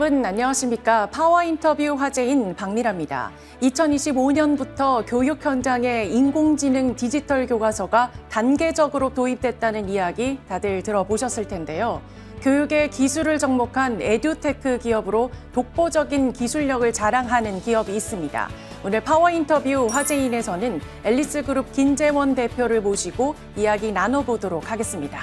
여러분 안녕하십니까. 파워 인터뷰 화제인 박미라입니다. 2025년부터 교육 현장에 인공지능 디지털 교과서가 단계적으로 도입됐다는 이야기 다들 들어보셨을 텐데요. 교육의 기술을 접목한 에듀테크 기업으로 독보적인 기술력을 자랑하는 기업이 있습니다. 오늘 파워 인터뷰 화제인에서는 앨리스 그룹 김재원 대표를 모시고 이야기 나눠보도록 하겠습니다.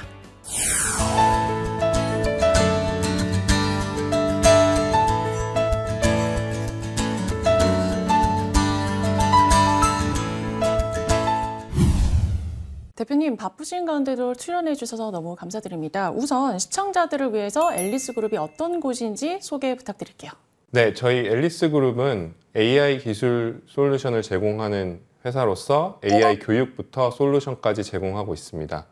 대표님 바쁘신 가운데도 출연해 주셔서 너무 감사드립니다. 우선 시청자들을 위해서 앨리스 그룹이 어떤 곳인지 소개 부탁드릴게요. 네, 저희 앨리스 그룹은 AI 기술 솔루션을 제공하는 회사로서 AI 어? 교육부터 솔루션까지 제공하고 있습니다.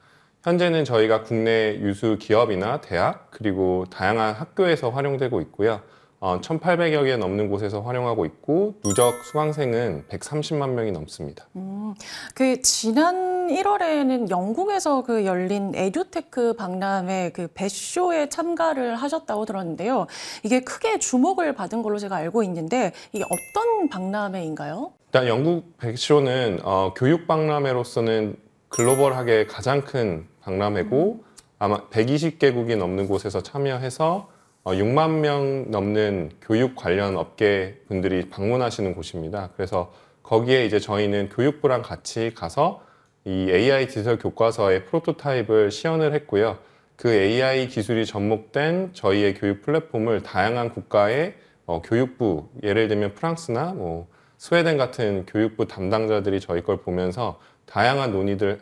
현재는 저희가 국내 유수 기업이나 대학 그리고 다양한 학교에서 활용되고 있고요. 1,800여 어, 개 넘는 곳에서 활용하고 있고 누적 수강생은 130만 명이 넘습니다. 음, 그 지난 1월에는 영국에서 그 열린 에듀테크 박람회 그 배쇼에 참가를 하셨다고 들었는데요. 이게 크게 주목을 받은 걸로 제가 알고 있는데 이게 어떤 박람회인가요? 일단 영국 백쇼는 어, 교육 박람회로서는 글로벌하게 가장 큰 박람회고 음. 아마 120개국이 넘는 곳에서 참여해서 6만 어, 명 넘는 교육 관련 업계 분들이 방문하시는 곳입니다. 그래서 거기에 이제 저희는 교육부랑 같이 가서 이 AI 디지털 교과서의 프로토타입을 시연을 했고요. 그 AI 기술이 접목된 저희의 교육 플랫폼을 다양한 국가의 어, 교육부, 예를 들면 프랑스나 뭐 스웨덴 같은 교육부 담당자들이 저희 걸 보면서 다양한 논의들,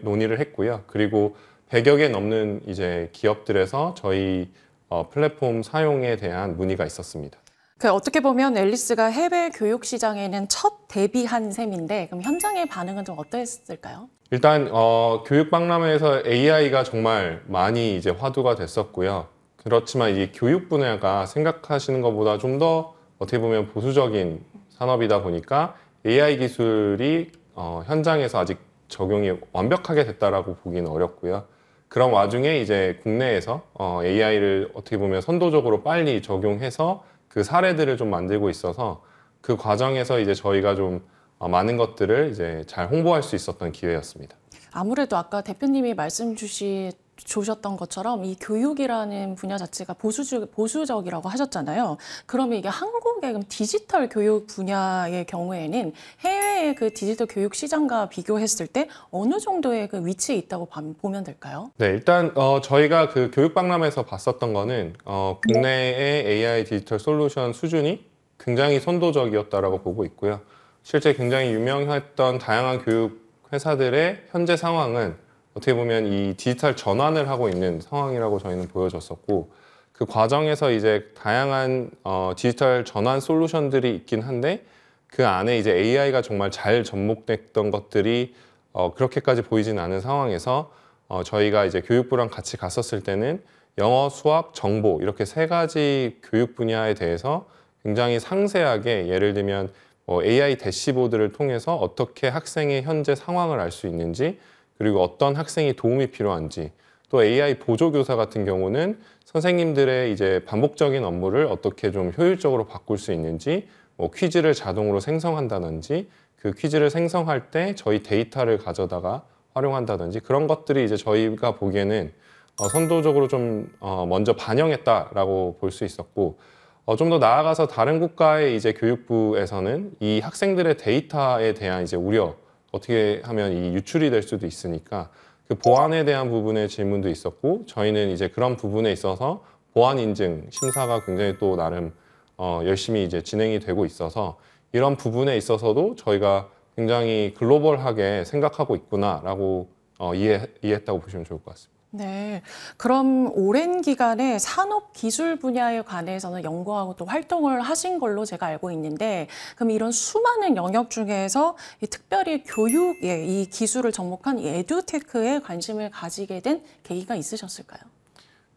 논의를 했고요. 그리고 100여 개 넘는 이제 기업들에서 저희 어, 플랫폼 사용에 대한 문의가 있었습니다. 그 어떻게 보면 앨리스가 해외 교육 시장에는 첫 데뷔한 셈인데 그럼 현장의 반응은 좀 어떠했을까요? 일단 어, 교육 박람회에서 AI가 정말 많이 이제 화두가 됐었고요. 그렇지만 이 교육 분야가 생각하시는 것보다 좀 더 어떻게 보면 보수적인 산업이다 보니까 AI 기술이 어, 현장에서 아직 적용이 완벽하게 됐다라고 보기는 어렵고요. 그런 와중에 이제 국내에서 어, AI를 어떻게 보면 선도적으로 빨리 적용해서 그 사례들을 좀 만들고 있어서 그 과정에서 이제 저희가 좀 어, 많은 것들을 이제 잘 홍보할 수 있었던 기회였습니다. 아무래도 아까 대표님이 말씀 주신 주셨던 것처럼 이 교육이라는 분야 자체가 보수적, 보수적이라고 하셨잖아요. 그러면 이게 한국의 디지털 교육 분야의 경우에는 해외의 그 디지털 교육 시장과 비교했을 때 어느 정도의 그 위치에 있다고 보면 될까요? 네, 일단 어, 저희가 그 교육 박람회에서 봤었던 거는 어, 국내의 AI 디지털 솔루션 수준이 굉장히 선도적이었다고 보고 있고요. 실제 굉장히 유명했던 다양한 교육 회사들의 현재 상황은 어떻게 보면 이 디지털 전환을 하고 있는 상황이라고 저희는 보여졌었고 그 과정에서 이제 다양한 어, 디지털 전환 솔루션들이 있긴 한데 그 안에 이제 AI가 정말 잘 접목됐던 것들이 어, 그렇게까지 보이진 않은 상황에서 어, 저희가 이제 교육부랑 같이 갔었을 때는 영어, 수학, 정보 이렇게 세 가지 교육 분야에 대해서 굉장히 상세하게 예를 들면 어, 뭐 AI 대시보드를 통해서 어떻게 학생의 현재 상황을 알 수 있는지 그리고 어떤 학생이 도움이 필요한지 또 AI 보조교사 같은 경우는 선생님들의 이제 반복적인 업무를 어떻게 좀 효율적으로 바꿀 수 있는지 뭐 퀴즈를 자동으로 생성한다든지 그 퀴즈를 생성할 때 저희 데이터를 가져다가 활용한다든지 그런 것들이 이제 저희가 보기에는 어, 선도적으로 좀 어, 먼저 반영했다라고 볼 수 있었고 어, 좀 더 나아가서 다른 국가의 이제 교육부에서는 이 학생들의 데이터에 대한 이제 우려 어떻게 하면 이 유출이 될 수도 있으니까 그 보안에 대한 부분의 질문도 있었고 저희는 이제 그런 부분에 있어서 보안 인증 심사가 굉장히 또 나름 어, 열심히 이제 진행이 되고 있어서 이런 부분에 있어서도 저희가 굉장히 글로벌하게 생각하고 있구나라고 어, 이해, 이해했다고 보시면 좋을 것 같습니다. 네. 그럼 오랜 기간에 산업 기술 분야에 관해서는 연구하고 또 활동을 하신 걸로 제가 알고 있는데, 그럼 이런 수많은 영역 중에서 이 특별히 교육에 예, 이 기술을 접목한 에듀테크에 관심을 가지게 된 계기가 있으셨을까요?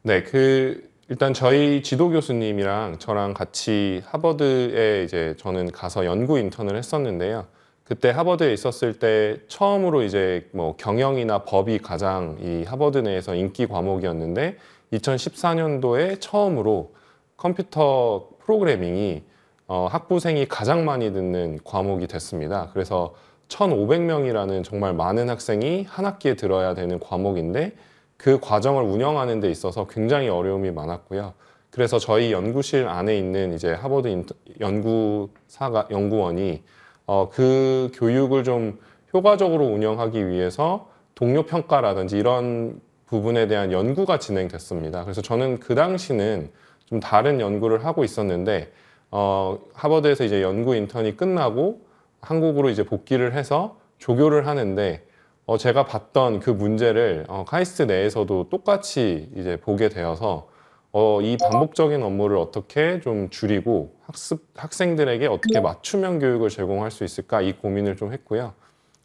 네. 그 일단 저희 지도 교수님이랑 저랑 같이 하버드에 이제 저는 가서 연구 인턴을 했었는데요. 그때 하버드에 있었을 때 처음으로 이제 뭐 경영이나 법이 가장 이 하버드 내에서 인기 과목이었는데 2014년도에 처음으로 컴퓨터 프로그래밍이 어, 학부생이 가장 많이 듣는 과목이 됐습니다. 그래서 1,500명이라는 정말 많은 학생이 한 학기에 들어야 되는 과목인데 그 과정을 운영하는 데 있어서 굉장히 어려움이 많았고요. 그래서 저희 연구실 안에 있는 이제 하버드 연구사가 연구원이 어, 그 교육을 좀 효과적으로 운영하기 위해서 동료 평가라든지 이런 부분에 대한 연구가 진행됐습니다. 그래서 저는 그 당시는 좀 다른 연구를 하고 있었는데 어, 하버드에서 이제 연구 인턴이 끝나고 한국으로 이제 복귀를 해서 조교를 하는데 어, 제가 봤던 그 문제를 어, 카이스트 내에서도 똑같이 이제 보게 되어서 어, 이 반복적인 업무를 어떻게 좀 줄이고 학습, 학생들에게 어떻게 맞춤형 교육을 제공할 수 있을까 이 고민을 좀 했고요.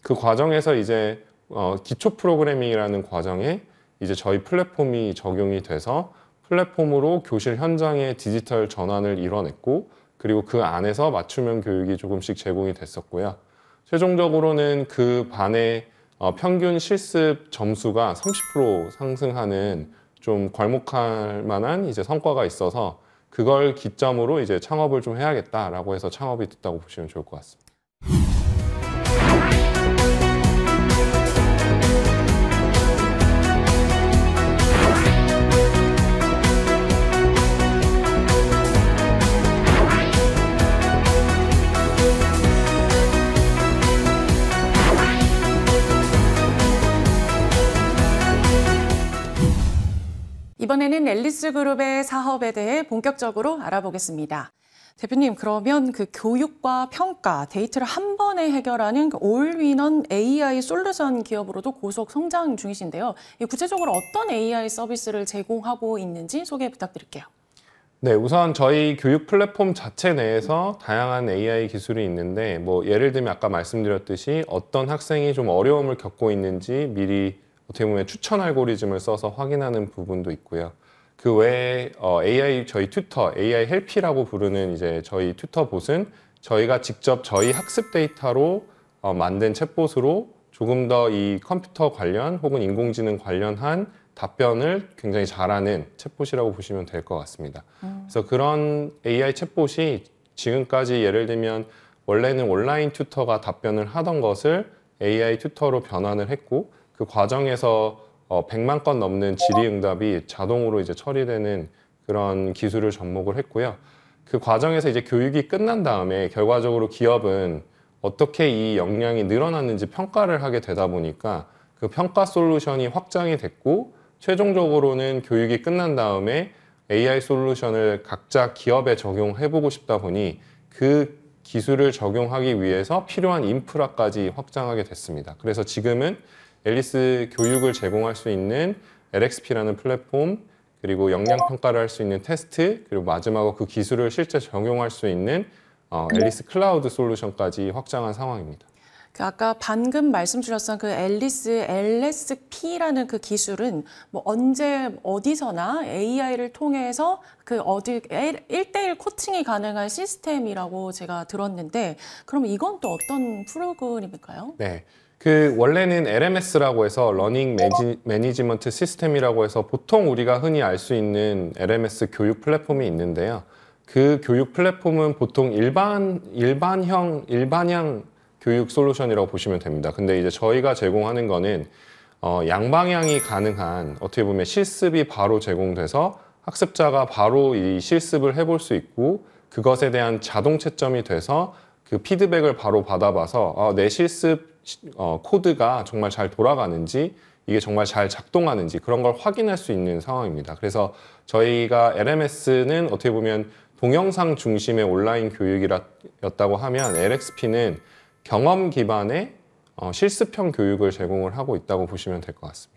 그 과정에서 이제 어, 기초 프로그래밍이라는 과정에 이제 저희 플랫폼이 적용이 돼서 플랫폼으로 교실 현장의 디지털 전환을 이뤄냈고 그리고 그 안에서 맞춤형 교육이 조금씩 제공이 됐었고요. 최종적으로는 그 반의 어, 평균 실습 점수가 30% 상승하는 좀 괄목할 만한 이제 성과가 있어서 그걸 기점으로 이제 창업을 좀 해야겠다라고 해서 창업이 됐다고 보시면 좋을 것 같습니다. 이번에는 앨리스 그룹의 사업에 대해 본격적으로 알아보겠습니다. 대표님, 그러면 그 교육과 평가, 데이트를 한 번에 해결하는 그 올윈원 AI 솔루션 기업으로도 고속 성장 중이신데요. 구체적으로 어떤 AI 서비스를 제공하고 있는지 소개 부탁드릴게요. 네, 우선 저희 교육 플랫폼 자체 내에서 다양한 AI 기술이 있는데, 뭐, 예를 들면 아까 말씀드렸듯이 어떤 학생이 좀 어려움을 겪고 있는지 미리 어떻게 보면 추천 알고리즘을 써서 확인하는 부분도 있고요. 그 외에 어, AI 저희 튜터, AI 헬피라고 부르는 이제 저희 튜터 봇은 저희가 직접 저희 학습 데이터로 어, 만든 챗봇으로 조금 더 이 컴퓨터 관련 혹은 인공지능 관련한 답변을 굉장히 잘하는 챗봇이라고 보시면 될 것 같습니다. 음. 그래서 그런 AI 챗봇이 지금까지 예를 들면 원래는 온라인 튜터가 답변을 하던 것을 AI 튜터로 변환을 했고 그 과정에서 어, 100만 건 넘는 질의응답이 자동으로 이제 처리되는 그런 기술을 접목을 했고요. 그 과정에서 이제 교육이 끝난 다음에 결과적으로 기업은 어떻게 이 역량이 늘어났는지 평가를 하게 되다 보니까 그 평가 솔루션이 확장이 됐고 최종적으로는 교육이 끝난 다음에 AI 솔루션을 각자 기업에 적용해보고 싶다 보니 그 기술을 적용하기 위해서 필요한 인프라까지 확장하게 됐습니다. 그래서 지금은 앨리스 교육을 제공할 수 있는 LXP라는 플랫폼 그리고 역량 평가를 할 수 있는 테스트 그리고 마지막으로 그 기술을 실제 적용할 수 있는 어, 네. 앨리스 클라우드 솔루션까지 확장한 상황입니다. 그 아까 방금 말씀 주셨던 그 앨리스 LSP라는 그 기술은 뭐 언제 어디서나 AI를 통해서 그 어디 일대일 코칭이 가능한 시스템이라고 제가 들었는데 그럼 이건 또 어떤 프로그램일까요? 네. 그 원래는 LMS라고 해서 러닝 매지, 매니지먼트 시스템이라고 해서 보통 우리가 흔히 알 수 있는 LMS 교육 플랫폼이 있는데요. 그 교육 플랫폼은 보통 일반 일반형 일반향 교육 솔루션이라고 보시면 됩니다. 근데 이제 저희가 제공하는 거는 어, 양방향이 가능한 어떻게 보면 실습이 바로 제공돼서 학습자가 바로 이 실습을 해볼 수 있고 그것에 대한 자동 채점이 돼서 그 피드백을 바로 받아봐서 어, 내 실습 어, 코드가 정말 잘 돌아가는지 이게 정말 잘 작동하는지 그런 걸 확인할 수 있는 상황입니다. 그래서 저희가 LMS는 어떻게 보면 동영상 중심의 온라인 교육이었다고 하면 LXP는 경험 기반의 어, 실습형 교육을 제공을 하고 있다고 보시면 될 것 같습니다.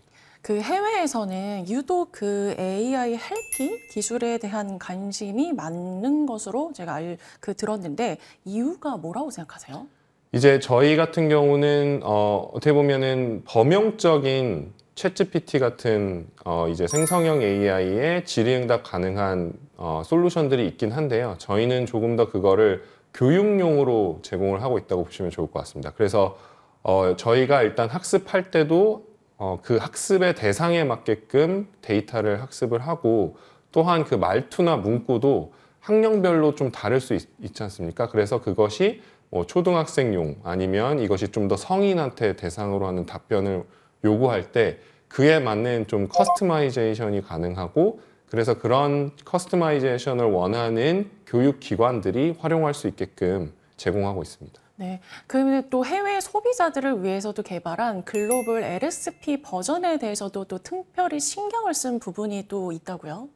그 해외에서는 유독 그 AI 헬피 기술에 대한 관심이 많은 것으로 제가 알, 그 들었는데 이유가 뭐라고 생각하세요? 이제 저희 같은 경우는 어, 어떻게 보면은 범용적인 챗GPT 같은 어, 이제 생성형 AI에 질의응답 가능한 어, 솔루션들이 있긴 한데요. 저희는 조금 더 그거를 교육용으로 제공을 하고 있다고 보시면 좋을 것 같습니다. 그래서 어, 저희가 일단 학습할 때도 어, 그 학습의 대상에 맞게끔 데이터를 학습을 하고 또한 그 말투나 문구도 학년별로 좀 다를 수 있, 지 않습니까? 그래서 그것이 뭐 초등학생용 아니면 이것이 좀 더 성인한테 대상으로 하는 답변을 요구할 때 그에 맞는 좀 커스터마이제이션이 가능하고 그래서 그런 커스터마이제이션을 원하는 교육기관들이 활용할 수 있게끔 제공하고 있습니다. 네, 그러면 또 해외 소비자들을 위해서도 개발한 글로벌 LSP 버전에 대해서도 또 특별히 신경을 쓴 부분이 또 있다고요?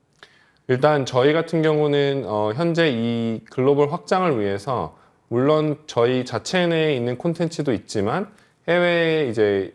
일단 저희 같은 경우는 어, 현재 이 글로벌 확장을 위해서 물론 저희 자체 내에 있는 콘텐츠도 있지만 해외 이제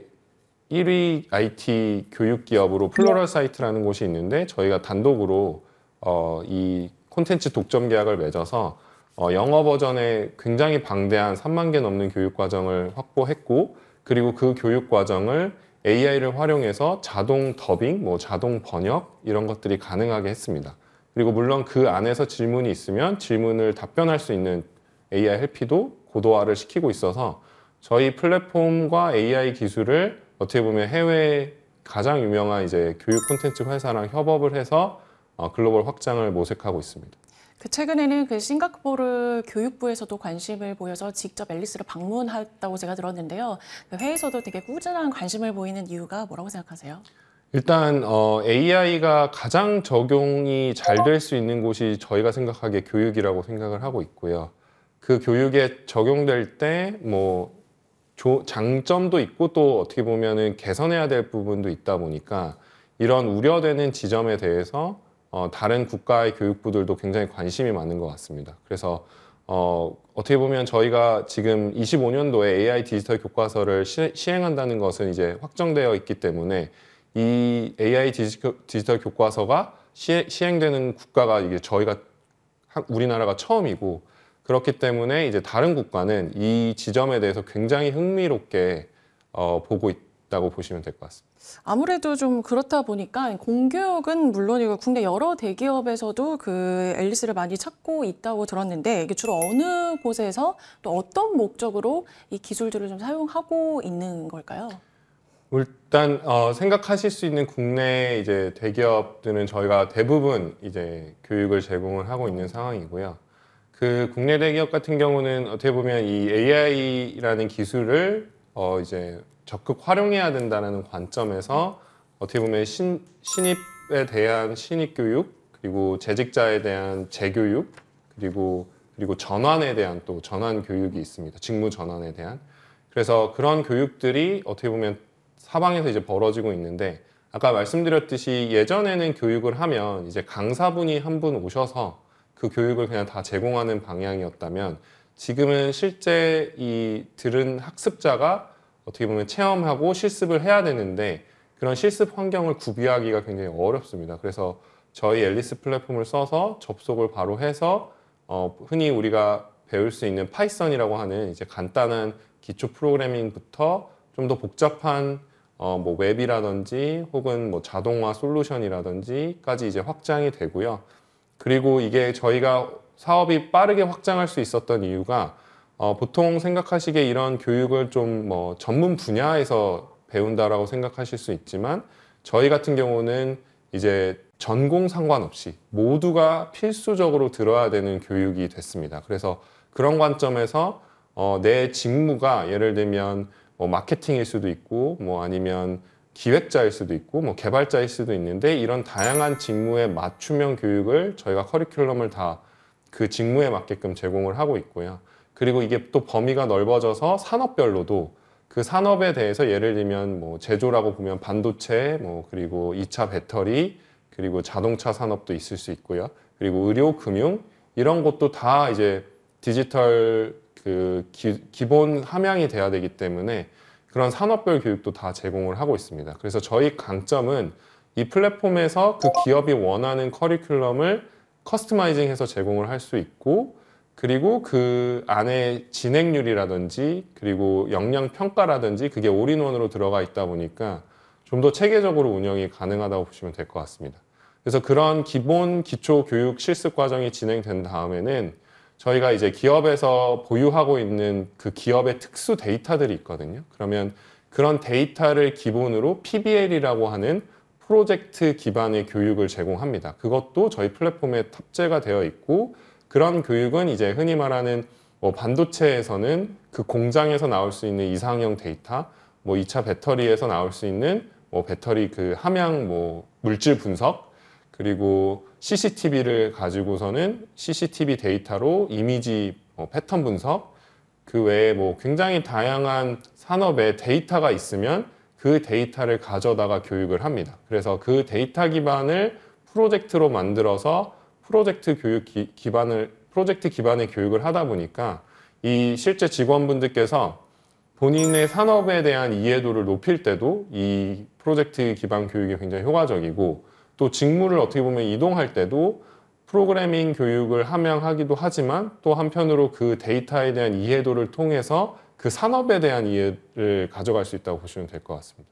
1위 IT 교육 기업으로 플로럴 사이트라는 곳이 있는데 저희가 단독으로 어, 이 콘텐츠 독점 계약을 맺어서 어, 영어 버전에 굉장히 방대한 3만 개 넘는 교육 과정을 확보했고 그리고 그 교육 과정을 AI를 활용해서 자동 더빙, 뭐 자동 번역 이런 것들이 가능하게 했습니다. 그리고 물론 그 안에서 질문이 있으면 질문을 답변할 수 있는 AI 헬피도 고도화를 시키고 있어서 저희 플랫폼과 AI 기술을 어떻게 보면 해외 가장 유명한 이제 교육 콘텐츠 회사랑 협업을 해서 어, 글로벌 확장을 모색하고 있습니다. 그 최근에는 그 싱가포르 교육부에서도 관심을 보여서 직접 앨리스를 방문했다고 제가 들었는데요. 그 회의에서도 되게 꾸준한 관심을 보이는 이유가 뭐라고 생각하세요? 일단 어, AI가 가장 적용이 잘 될 수 있는 곳이 저희가 생각하기에 교육이라고 생각을 하고 있고요. 그 교육에 적용될 때뭐 장점도 있고 또 어떻게 보면 개선해야 될 부분도 있다 보니까 이런 우려되는 지점에 대해서 어, 다른 국가의 교육부들도 굉장히 관심이 많은 것 같습니다. 그래서 어, 어떻게 보면 저희가 지금 25년도에 AI 디지털 교과서를 시, 행한다는 것은 이제 확정되어 있기 때문에 이 AI 디지털, 교과서가 시, 행되는 국가가 이게 저희가 우리나라가 처음이고 그렇기 때문에 이제 다른 국가는 이 지점에 대해서 굉장히 흥미롭게 어, 보고 있다고 보시면 될 것 같습니다. 아무래도 좀 그렇다 보니까 공교육은 물론이고 국내 여러 대기업에서도 그 앨리스를 많이 찾고 있다고 들었는데 이게 주로 어느 곳에서 또 어떤 목적으로 이 기술들을 좀 사용하고 있는 걸까요? 일단 어, 생각하실 수 있는 국내 이제 대기업들은 저희가 대부분 이제 교육을 제공을 하고 있는 상황이고요. 그 국내 대기업 같은 경우는 어떻게 보면 이 AI라는 기술을 어, 이제 적극 활용해야 된다는 관점에서 어떻게 보면 신, 입에 대한 신입 교육 그리고 재직자에 대한 재교육 그리고 그리고 전환에 대한 또 전환 교육이 있습니다. 직무 전환에 대한 그래서 그런 교육들이 어떻게 보면 사방에서 이제 벌어지고 있는데 아까 말씀드렸듯이 예전에는 교육을 하면 이제 강사분이 한 분 오셔서 그 교육을 그냥 다 제공하는 방향이었다면 지금은 실제 이 들은 학습자가 어떻게 보면 체험하고 실습을 해야 되는데 그런 실습 환경을 구비하기가 굉장히 어렵습니다. 그래서 저희 앨리스 플랫폼을 써서 접속을 바로 해서 어, 흔히 우리가 배울 수 있는 파이썬이라고 하는 이제 간단한 기초 프로그래밍부터 좀 더 복잡한 어, 뭐 웹이라든지 혹은 뭐 자동화 솔루션이라든지까지 이제 확장이 되고요. 그리고 이게 저희가 사업이 빠르게 확장할 수 있었던 이유가 어, 보통 생각하시기에 이런 교육을 좀 뭐 전문 분야에서 배운다라고 생각하실 수 있지만 저희 같은 경우는 이제 전공 상관없이 모두가 필수적으로 들어야 되는 교육이 됐습니다. 그래서 그런 관점에서 어, 내 직무가 예를 들면 뭐 마케팅일 수도 있고 뭐 아니면 기획자일 수도 있고 뭐 개발자일 수도 있는데 이런 다양한 직무에 맞춤형 교육을 저희가 커리큘럼을 다 그 직무에 맞게끔 제공을 하고 있고요. 그리고 이게 또 범위가 넓어져서 산업별로도 그 산업에 대해서 예를 들면 뭐 제조라고 보면 반도체, 뭐 그리고 2차 배터리, 그리고 자동차 산업도 있을 수 있고요. 그리고 의료, 금융 이런 것도 다 이제 디지털 그 기, 본 함양이 돼야 되기 때문에 그런 산업별 교육도 다 제공을 하고 있습니다. 그래서 저희 강점은 이 플랫폼에서 그 기업이 원하는 커리큘럼을 커스터마이징해서 제공을 할 수 있고 그리고 그 안에 진행률이라든지 그리고 역량 평가라든지 그게 올인원으로 들어가 있다 보니까 좀 더 체계적으로 운영이 가능하다고 보시면 될 것 같습니다. 그래서 그런 기본 기초 교육 실습 과정이 진행된 다음에는 저희가 이제 기업에서 보유하고 있는 그 기업의 특수 데이터들이 있거든요. 그러면 그런 데이터를 기본으로 PBL이라고 하는 프로젝트 기반의 교육을 제공합니다. 그것도 저희 플랫폼에 탑재가 되어 있고 그런 교육은 이제 흔히 말하는 뭐 반도체에서는 그 공장에서 나올 수 있는 이상형 데이터, 뭐 2차 배터리에서 나올 수 있는 뭐 배터리 그 함양 뭐 물질 분석, 그리고 CCTV를 가지고서는 CCTV 데이터로 이미지 뭐 패턴 분석, 그 외에 뭐 굉장히 다양한 산업에 데이터가 있으면 그 데이터를 가져다가 교육을 합니다. 그래서 그 데이터 기반을 프로젝트로 만들어서 프로젝트 교육 기, 반을 프로젝트 기반의 교육을 하다 보니까 이 실제 직원분들께서 본인의 산업에 대한 이해도를 높일 때도 이 프로젝트 기반 교육이 굉장히 효과적이고 또 직무를 어떻게 보면 이동할 때도 프로그래밍 교육을 함양하기도 하지만 또 한편으로 그 데이터에 대한 이해도를 통해서 그 산업에 대한 이해를 가져갈 수 있다고 보시면 될 것 같습니다.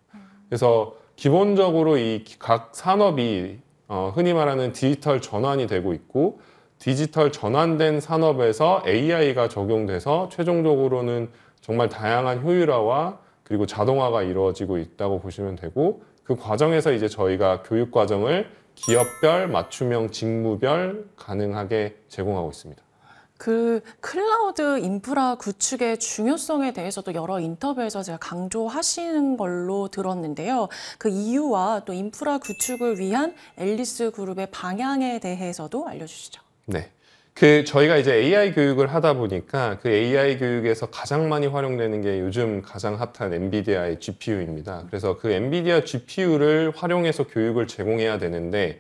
그래서 기본적으로 이 각 산업이 어, 흔히 말하는 디지털 전환이 되고 있고 디지털 전환된 산업에서 AI가 적용돼서 최종적으로는 정말 다양한 효율화와 그리고 자동화가 이루어지고 있다고 보시면 되고 그 과정에서 이제 저희가 교육 과정을 기업별, 맞춤형 직무별 가능하게 제공하고 있습니다. 그 클라우드 인프라 구축의 중요성에 대해서도 여러 인터뷰에서 제가 강조하시는 걸로 들었는데요. 그 이유와 또 인프라 구축을 위한 앨리스 그룹의 방향에 대해서도 알려주시죠. 네. 그 저희가 이제 AI 교육을 하다 보니까 그 AI 교육에서 가장 많이 활용되는 게 요즘 가장 핫한 엔비디아의 GPU입니다. 그래서 그 엔비디아 GPU를 활용해서 교육을 제공해야 되는데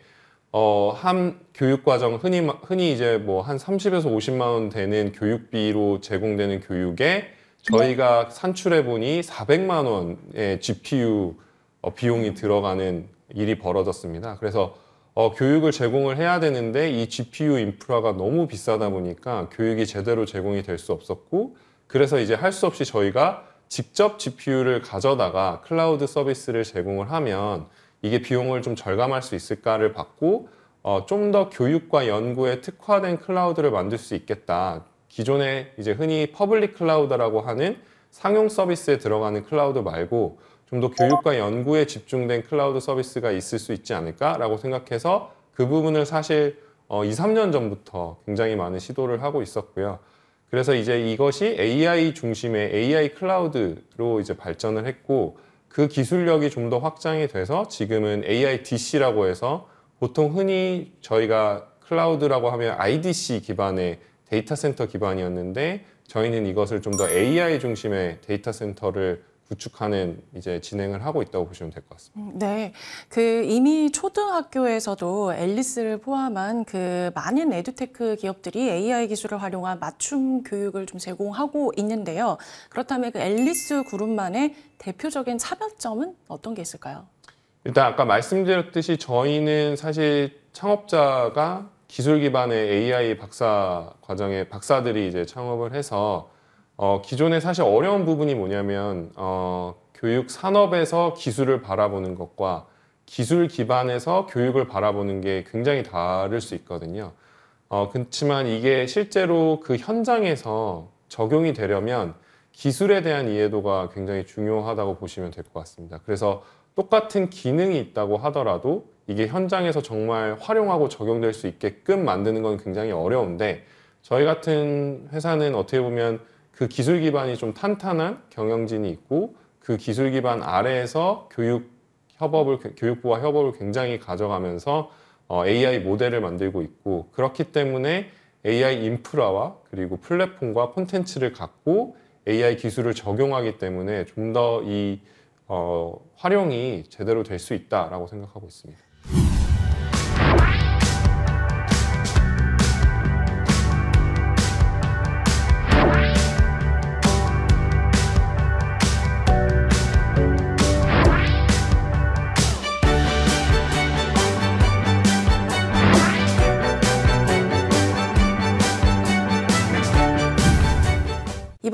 어, 한 교육과정 흔히, 흔히 이제 뭐 한 30에서 50만 원 되는 교육비로 제공되는 교육에 저희가 산출해 보니 400만 원의 GPU 어, 비용이 들어가는 일이 벌어졌습니다. 그래서 어, 교육을 제공을 해야 되는데 이 GPU 인프라가 너무 비싸다 보니까 교육이 제대로 제공이 될 수 없었고 그래서 이제 할 수 없이 저희가 직접 GPU를 가져다가 클라우드 서비스를 제공을 하면 이게 비용을 좀 절감할 수 있을까를 받고 어, 좀 더 교육과 연구에 특화된 클라우드를 만들 수 있겠다. 기존에 이제 흔히 퍼블릭 클라우드라고 하는 상용 서비스에 들어가는 클라우드 말고 좀 더 교육과 연구에 집중된 클라우드 서비스가 있을 수 있지 않을까라고 생각해서 그 부분을 사실 어, 2, 3년 전부터 굉장히 많은 시도를 하고 있었고요. 그래서 이제 이것이 AI 중심의 AI 클라우드로 이제 발전을 했고 그 기술력이 좀 더 확장이 돼서 지금은 AI DC라고 해서 보통 흔히 저희가 클라우드라고 하면 IDC 기반의 데이터 센터 기반이었는데 저희는 이것을 좀 더 AI 중심의 데이터 센터를 구축하는 이제 진행을 하고 있다고 보시면 될 것 같습니다. 음, 네, 그 이미 초등학교에서도 앨리스를 포함한 그 많은 에듀테크 기업들이 AI 기술을 활용한 맞춤 교육을 좀 제공하고 있는데요. 그렇다면 그 앨리스 그룹만의 대표적인 차별점은 어떤 게 있을까요? 일단 아까 말씀드렸듯이 저희는 사실 창업자가 기술 기반의 AI 박사 과정의 박사들이 이제 창업을 해서 어, 기존에 사실 어려운 부분이 뭐냐면 어, 교육 산업에서 기술을 바라보는 것과 기술 기반에서 교육을 바라보는 게 굉장히 다를 수 있거든요. 어, 그렇지만 이게 실제로 그 현장에서 적용이 되려면 기술에 대한 이해도가 굉장히 중요하다고 보시면 될 것 같습니다. 그래서 똑같은 기능이 있다고 하더라도 이게 현장에서 정말 활용하고 적용될 수 있게끔 만드는 건 굉장히 어려운데 저희 같은 회사는 어떻게 보면 그 기술 기반이 좀 탄탄한 경영진이 있고 그 기술 기반 아래에서 교육 협업을 교육부와 협업을 굉장히 가져가면서 어, AI 모델을 만들고 있고 그렇기 때문에 AI 인프라와 그리고 플랫폼과 콘텐츠를 갖고 AI 기술을 적용하기 때문에 좀 더이 어, 활용이 제대로 될 수 있다라고 생각하고 있습니다.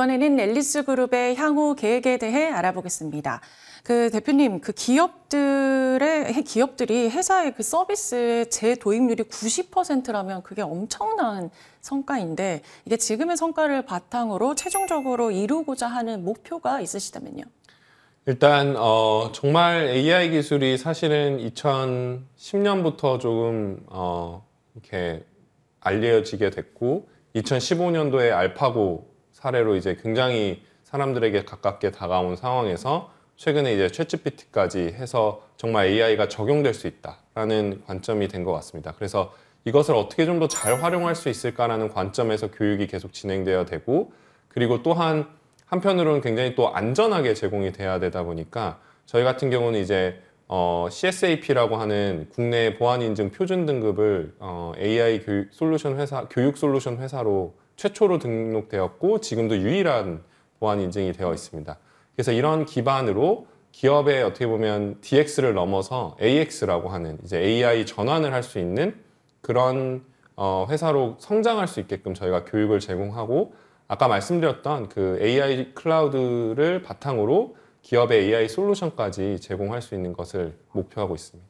이번에는 앨리스 그룹의 향후 계획에 대해 알아보겠습니다. 그 대표님, 그 기업들의 기업들이 회사의 그 서비스 의 재도입률이 90%라면 그게 엄청난 성과인데 이게 지금의 성과를 바탕으로 최종적으로 이루고자 하는 목표가 있으시다면요? 일단 어, 정말 AI 기술이 사실은 2010년부터 조금 어, 이렇게 알려지게 됐고 2015년도에 알파고 사례로 이제 굉장히 사람들에게 가깝게 다가온 상황에서 최근에 이제 최치피티까지 해서 정말 AI가 적용될 수 있다라는 관점이 된 것 같습니다. 그래서 이것을 어떻게 좀 더 잘 활용할 수 있을까라는 관점에서 교육이 계속 진행되어야 되고 그리고 또한 한편으로는 굉장히 또 안전하게 제공이 돼야 되다 보니까 저희 같은 경우는 이제 어, CSAP라고 하는 국내 보안 인증 표준 등급을 어, AI 교육 솔루션 회사 교육 솔루션 회사로 최초로 등록되었고 지금도 유일한 보안 인증이 되어 있습니다. 그래서 이런 기반으로 기업의 어떻게 보면 DX를 넘어서 AX라고 하는 이제 AI 전환을 할 수 있는 그런 어, 회사로 성장할 수 있게끔 저희가 교육을 제공하고 아까 말씀드렸던 그 AI 클라우드를 바탕으로 기업의 AI 솔루션까지 제공할 수 있는 것을 목표하고 있습니다.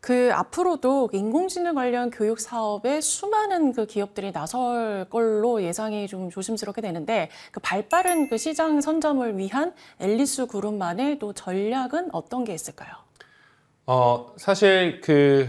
그 앞으로도 인공지능 관련 교육 사업에 수많은 그 기업들이 나설 걸로 예상이 좀 조심스럽게 되는데 그 발빠른 그 시장 선점을 위한 앨리스 그룹만의 또 전략은 어떤 게 있을까요? 어 사실 그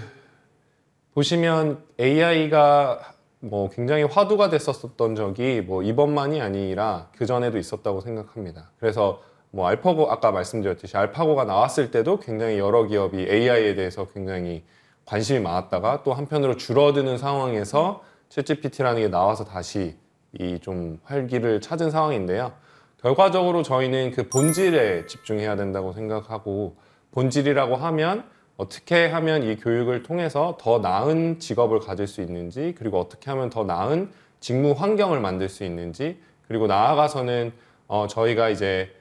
보시면 AI가 뭐 굉장히 화두가 됐었던 적이 뭐 이번만이 아니라 그 전에도 있었다고 생각합니다. 그래서 뭐 알파고 아까 말씀드렸듯이 알파고가 나왔을 때도 굉장히 여러 기업이 AI에 대해서 굉장히 관심이 많았다가 또 한편으로 줄어드는 상황에서 챗GPT라는 게 나와서 다시 이 좀 활기를 찾은 상황인데요. 결과적으로 저희는 그 본질에 집중해야 된다고 생각하고 본질이라고 하면 어떻게 하면 이 교육을 통해서 더 나은 직업을 가질 수 있는지 그리고 어떻게 하면 더 나은 직무 환경을 만들 수 있는지 그리고 나아가서는 어, 저희가 이제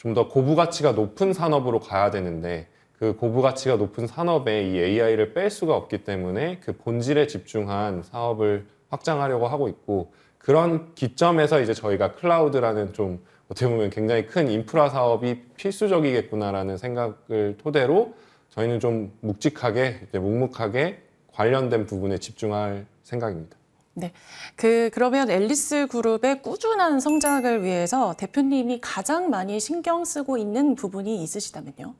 좀더 고부가치가 높은 산업으로 가야 되는데 그 고부가치가 높은 산업에 이 AI를 뺄 수가 없기 때문에 그 본질에 집중한 사업을 확장하려고 하고 있고 그런 기점에서 이제 저희가 클라우드라는 좀 어떻게 보면 굉장히 큰 인프라 사업이 필수적이겠구나라는 생각을 토대로 저희는 좀 묵직하게 이제 묵묵하게 관련된 부분에 집중할 생각입니다. 네. 그, 그러면 앨리스 그룹의 꾸준한 성장을 위해서 대표님이 가장 많이 신경 쓰고 있는 부분이 있으시다면요?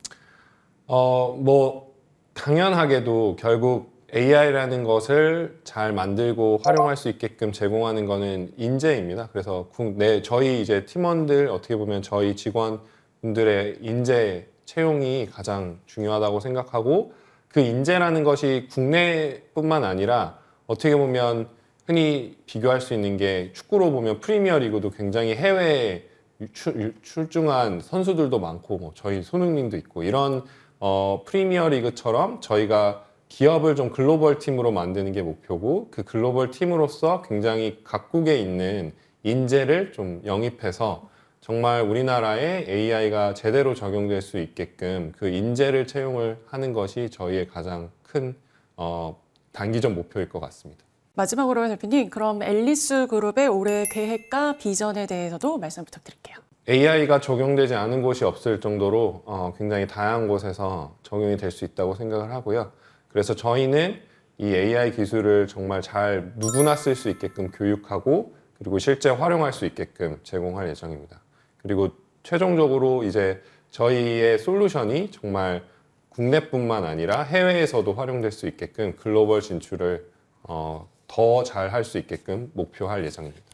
어, 뭐, 당연하게도 결국 AI라는 것을 잘 만들고 활용할 수 있게끔 제공하는 것은 인재입니다. 그래서 내 네, 저희 이제 팀원들 어떻게 보면 저희 직원분들의 인재 채용이 가장 중요하다고 생각하고 그 인재라는 것이 국내뿐만 아니라 어떻게 보면 흔히 비교할 수 있는 게 축구로 보면 프리미어리그도 굉장히 해외에 출, 중한 선수들도 많고 뭐 저희 손흥민도 있고 이런 어, 프리미어리그처럼 저희가 기업을 좀 글로벌 팀으로 만드는 게 목표고 그 글로벌 팀으로서 굉장히 각국에 있는 인재를 좀 영입해서 정말 우리나라에 AI가 제대로 적용될 수 있게끔 그 인재를 채용을 하는 것이 저희의 가장 큰 어, 단기적 목표일 것 같습니다. 마지막으로 대표님, 그럼 앨리스 그룹의 올해 계획과 비전에 대해서도 말씀 부탁드릴게요. AI가 적용되지 않은 곳이 없을 정도로 어, 굉장히 다양한 곳에서 적용이 될 수 있다고 생각을 하고요. 그래서 저희는 이 AI 기술을 정말 잘 누구나 쓸 수 있게끔 교육하고 그리고 실제 활용할 수 있게끔 제공할 예정입니다. 그리고 최종적으로 이제 저희의 솔루션이 정말 국내뿐만 아니라 해외에서도 활용될 수 있게끔 글로벌 진출을 어, 더잘할수 있게끔 목표할 예정입니다.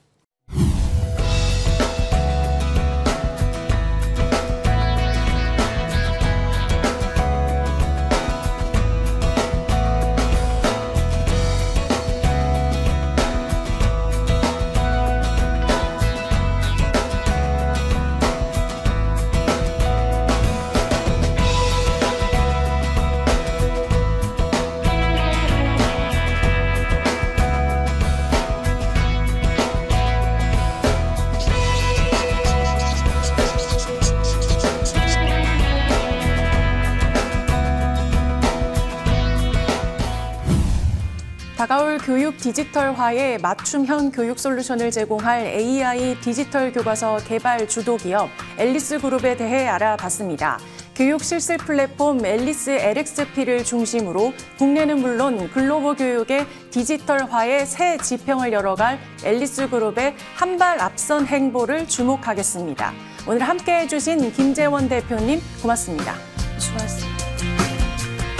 교육 디지털화에 맞춤형 교육 솔루션을 제공할 AI 디지털 교과서 개발 주도 기업 앨리스 그룹에 대해 알아봤습니다. 교육 실습 플랫폼 앨리스 LXP를 중심으로 국내는 물론 글로벌 교육의 디지털화에새 지평을 열어갈 앨리스 그룹의 한발 앞선 행보를 주목하겠습니다. 오늘 함께해 주신 김재원 대표님 고맙습니다. 수고하셨습니다.